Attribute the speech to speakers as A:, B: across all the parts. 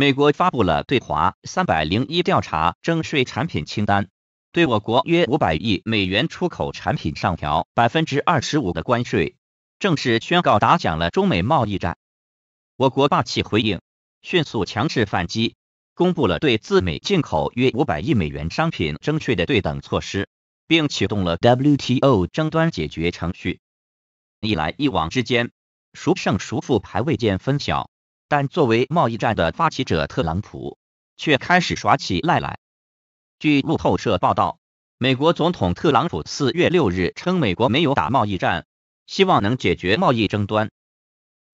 A: 美国发布了对华三百零一调查征税产品清单，对我国约五百亿美元出口产品上调百分之二十五的关税，正式宣告打响了中美贸易战。我国霸气回应，迅速强势反击，公布了对自美进口约五百亿美元商品征税的对等措施，并启动了 WTO 争端解决程序。一来一往之间，孰胜孰负还未见分晓。但作为贸易战的发起者，特朗普却开始耍起赖来。据路透社报道，美国总统特朗普四月六日称，美国没有打贸易战，希望能解决贸易争端。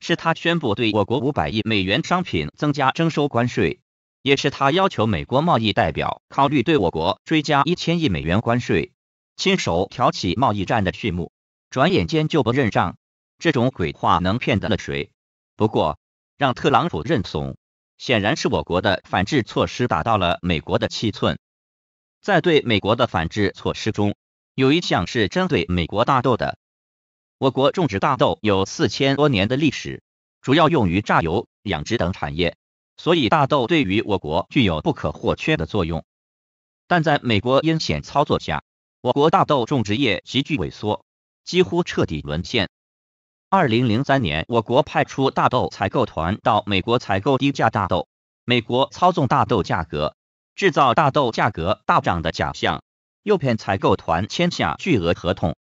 A: 是他宣布对我国五百亿美元商品增加征收关税，也是他要求美国贸易代表考虑对我国追加一千亿美元关税，亲手挑起贸易战的序幕。转眼间就不认账，这种鬼话能骗得了谁？不过。让特朗普认怂，显然是我国的反制措施打到了美国的七寸。在对美国的反制措施中，有一项是针对美国大豆的。我国种植大豆有四千多年的历史，主要用于榨油、养殖等产业，所以大豆对于我国具有不可或缺的作用。但在美国阴险操作下，我国大豆种植业急剧萎缩，几乎彻底沦陷。二零零三年，我国派出大豆采购团到美国采购低价大豆，美国操纵大豆价格，制造大豆价格大涨的假象，诱骗采购团签下巨额合同，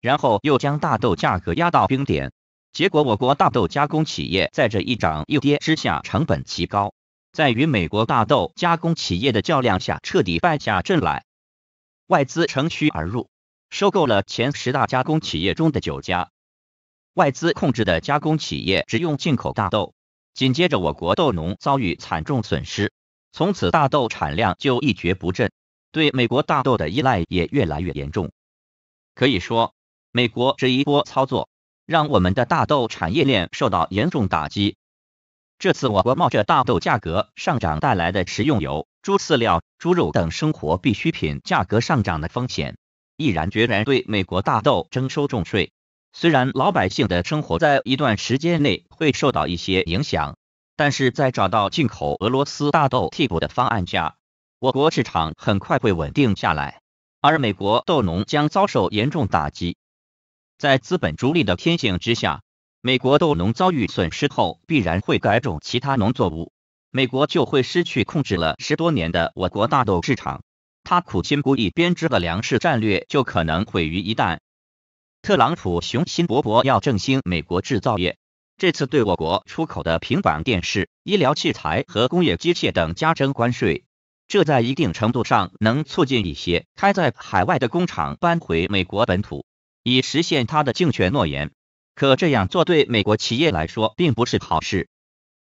A: 然后又将大豆价格压到冰点。结果，我国大豆加工企业在这一涨一跌之下，成本极高，在与美国大豆加工企业的较量下彻底败下阵来。外资乘虚而入，收购了前十大加工企业中的九家。外资控制的加工企业只用进口大豆，紧接着我国豆农遭遇惨重损失，从此大豆产量就一蹶不振，对美国大豆的依赖也越来越严重。可以说，美国这一波操作让我们的大豆产业链受到严重打击。这次我国冒着大豆价格上涨带来的食用油、猪饲料、猪肉等生活必需品价格上涨的风险，毅然决然对美国大豆征收重税。虽然老百姓的生活在一段时间内会受到一些影响，但是在找到进口俄罗斯大豆替补的方案下，我国市场很快会稳定下来，而美国豆农将遭受严重打击。在资本逐利的天性之下，美国豆农遭遇损失后必然会改种其他农作物，美国就会失去控制了十多年的我国大豆市场，他苦心孤诣编织的粮食战略就可能毁于一旦。特朗普雄心勃勃要振兴美国制造业，这次对我国出口的平板电视、医疗器材和工业机械等加征关税。这在一定程度上能促进一些开在海外的工厂搬回美国本土，以实现他的竞选诺言。可这样做对美国企业来说并不是好事。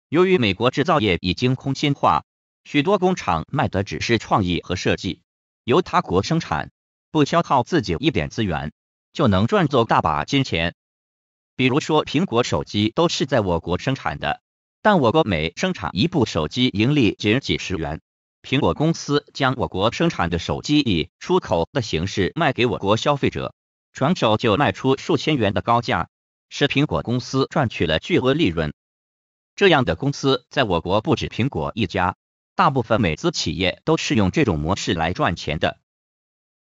A: 由于美国制造业已经空心化，许多工厂卖的只是创意和设计，由他国生产，不消耗自己一点资源。就能赚走大把金钱。比如说，苹果手机都是在我国生产的，但我国每生产一部手机盈利仅几十元。苹果公司将我国生产的手机以出口的形式卖给我国消费者，转手就卖出数千元的高价，使苹果公司赚取了巨额利润。这样的公司在我国不止苹果一家，大部分美资企业都是用这种模式来赚钱的。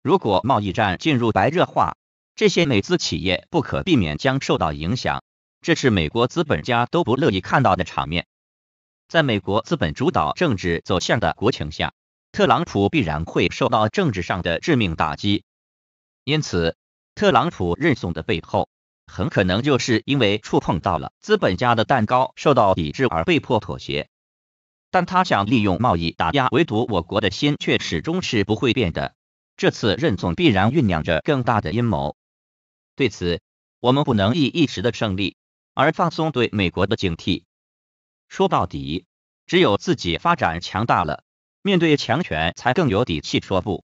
A: 如果贸易战进入白热化，这些美资企业不可避免将受到影响，这是美国资本家都不乐意看到的场面。在美国资本主导政治走向的国情下，特朗普必然会受到政治上的致命打击。因此，特朗普认怂的背后，很可能就是因为触碰到了资本家的蛋糕，受到抵制而被迫妥协。但他想利用贸易打压，唯独我国的心却始终是不会变的。这次认怂必然酝酿着更大的阴谋。对此，我们不能以一时的胜利而放松对美国的警惕。说到底，只有自己发展强大了，面对强权才更有底气说不。